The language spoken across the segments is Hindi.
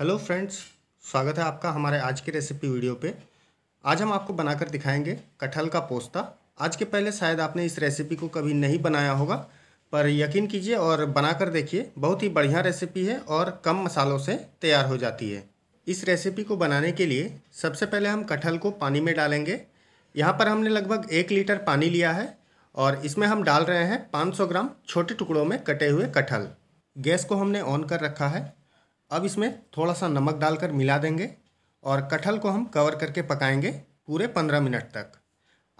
हेलो फ्रेंड्स स्वागत है आपका हमारे आज की रेसिपी वीडियो पे आज हम आपको बनाकर दिखाएंगे कटहल का पोस्ता आज के पहले शायद आपने इस रेसिपी को कभी नहीं बनाया होगा पर यकीन कीजिए और बनाकर देखिए बहुत ही बढ़िया रेसिपी है और कम मसालों से तैयार हो जाती है इस रेसिपी को बनाने के लिए सबसे पहले हम कटहल को पानी में डालेंगे यहाँ पर हमने लगभग एक लीटर पानी लिया है और इसमें हम डाल रहे हैं 500 ग्राम छोटे टुकड़ों में कटे हुए कटहल गैस को हमने ऑन कर रखा है अब इसमें थोड़ा सा नमक डालकर मिला देंगे और कटहल को हम कवर करके पकाएंगे पूरे पंद्रह मिनट तक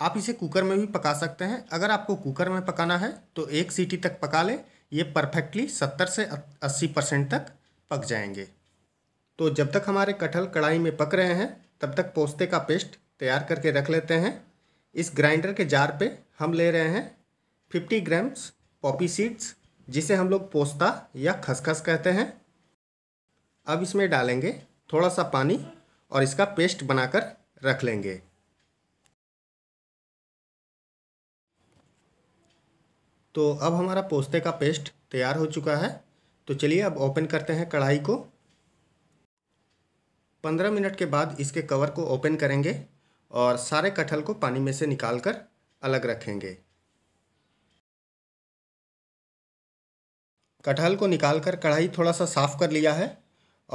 आप इसे कुकर में भी पका सकते हैं अगर आपको कुकर में पकाना है तो एक सीटी तक पका लें ये परफेक्टली सत्तर से अस्सी परसेंट तक पक जाएंगे तो जब तक हमारे कटहल कढ़ाई में पक रहे हैं तब तक पोस्ते का पेस्ट तैयार करके रख लेते हैं इस ग्राइंडर के जार पर हम ले रहे हैं फिफ्टी ग्राम्स पॉपी सीड्स जिसे हम लोग पोस्ता या खसखस कहते हैं अब इसमें डालेंगे थोड़ा सा पानी और इसका पेस्ट बनाकर रख लेंगे तो अब हमारा पोस्ते का पेस्ट तैयार हो चुका है तो चलिए अब ओपन करते हैं कढ़ाई को पंद्रह मिनट के बाद इसके कवर को ओपन करेंगे और सारे कटहल को पानी में से निकाल कर अलग रखेंगे कटहल को निकाल कर कढ़ाई थोड़ा सा साफ़ कर लिया है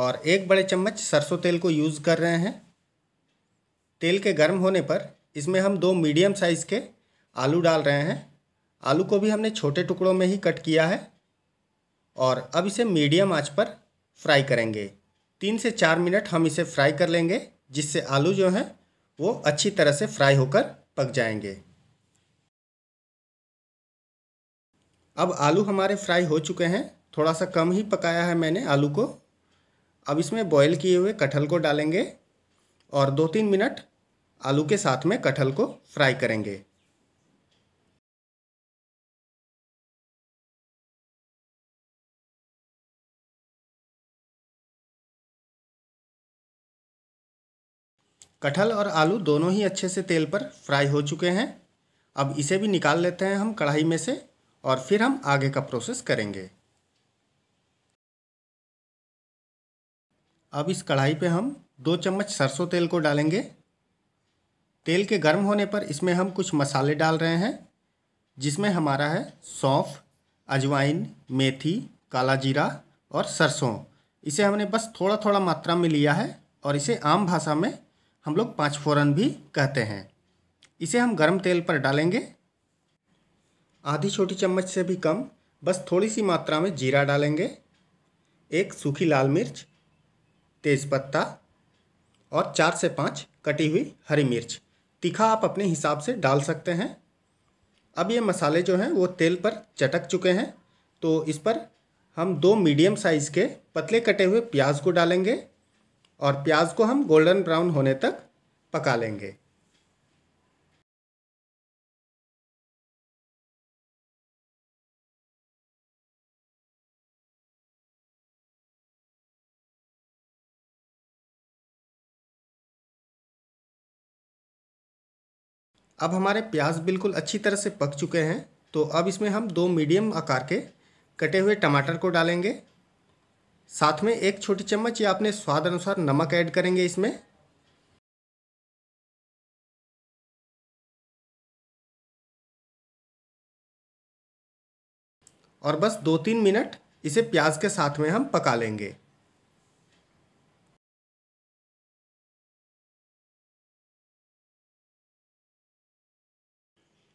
और एक बड़े चम्मच सरसों तेल को यूज़ कर रहे हैं तेल के गर्म होने पर इसमें हम दो मीडियम साइज़ के आलू डाल रहे हैं आलू को भी हमने छोटे टुकड़ों में ही कट किया है और अब इसे मीडियम आंच पर फ्राई करेंगे तीन से चार मिनट हम इसे फ्राई कर लेंगे जिससे आलू जो हैं वो अच्छी तरह से फ्राई होकर पक जाएंगे अब आलू हमारे फ्राई हो चुके हैं थोड़ा सा कम ही पकाया है मैंने आलू को अब इसमें बॉईल किए हुए कटहल को डालेंगे और दो तीन मिनट आलू के साथ में कटहल को फ्राई करेंगे कटहल और आलू दोनों ही अच्छे से तेल पर फ्राई हो चुके हैं अब इसे भी निकाल लेते हैं हम कढ़ाई में से और फिर हम आगे का प्रोसेस करेंगे अब इस कढ़ाई पे हम दो चम्मच सरसों तेल को डालेंगे तेल के गर्म होने पर इसमें हम कुछ मसाले डाल रहे हैं जिसमें हमारा है सौंफ अजवाइन मेथी काला जीरा और सरसों इसे हमने बस थोड़ा थोड़ा मात्रा में लिया है और इसे आम भाषा में हम लोग पाँच फोरन भी कहते हैं इसे हम गर्म तेल पर डालेंगे आधी छोटी चम्मच से भी कम बस थोड़ी सी मात्रा में जीरा डालेंगे एक सूखी लाल मिर्च तेज़पत्ता और चार से पाँच कटी हुई हरी मिर्च तीखा आप अपने हिसाब से डाल सकते हैं अब ये मसाले जो हैं वो तेल पर चटक चुके हैं तो इस पर हम दो मीडियम साइज़ के पतले कटे हुए प्याज को डालेंगे और प्याज को हम गोल्डन ब्राउन होने तक पका लेंगे अब हमारे प्याज बिल्कुल अच्छी तरह से पक चुके हैं तो अब इसमें हम दो मीडियम आकार के कटे हुए टमाटर को डालेंगे साथ में एक छोटी चम्मच या अपने स्वाद अनुसार नमक ऐड करेंगे इसमें और बस दो तीन मिनट इसे प्याज के साथ में हम पका लेंगे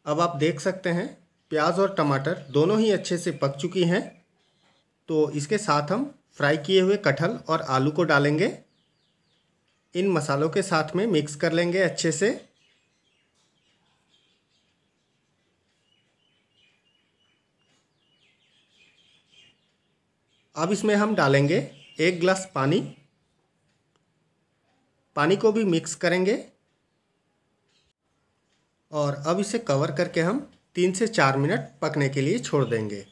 अब आप देख सकते हैं प्याज और टमाटर दोनों ही अच्छे से पक चुकी हैं तो इसके साथ हम फ्राई किए हुए कटहल और आलू को डालेंगे इन मसालों के साथ में मिक्स कर लेंगे अच्छे से अब इसमें हम डालेंगे एक गिलास पानी पानी को भी मिक्स करेंगे और अब इसे कवर करके हम तीन से चार मिनट पकने के लिए छोड़ देंगे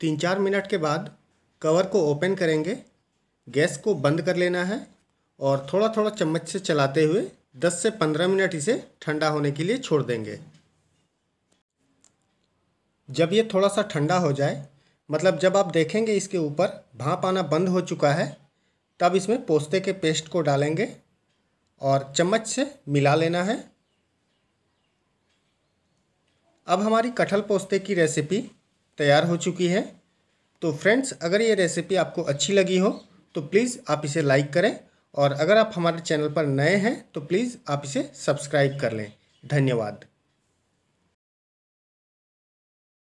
तीन चार मिनट के बाद कवर को ओपन करेंगे गैस को बंद कर लेना है और थोड़ा थोड़ा चम्मच से चलाते हुए 10 से 15 मिनट इसे ठंडा होने के लिए छोड़ देंगे जब ये थोड़ा सा ठंडा हो जाए मतलब जब आप देखेंगे इसके ऊपर भाप आना बंद हो चुका है तब इसमें पोस्ते के पेस्ट को डालेंगे और चम्मच से मिला लेना है अब हमारी कटहल पोस्ते की रेसिपी तैयार हो चुकी है तो फ्रेंड्स अगर ये रेसिपी आपको अच्छी लगी हो तो प्लीज़ आप इसे लाइक करें और अगर आप हमारे चैनल पर नए हैं तो प्लीज़ आप इसे सब्सक्राइब कर लें धन्यवाद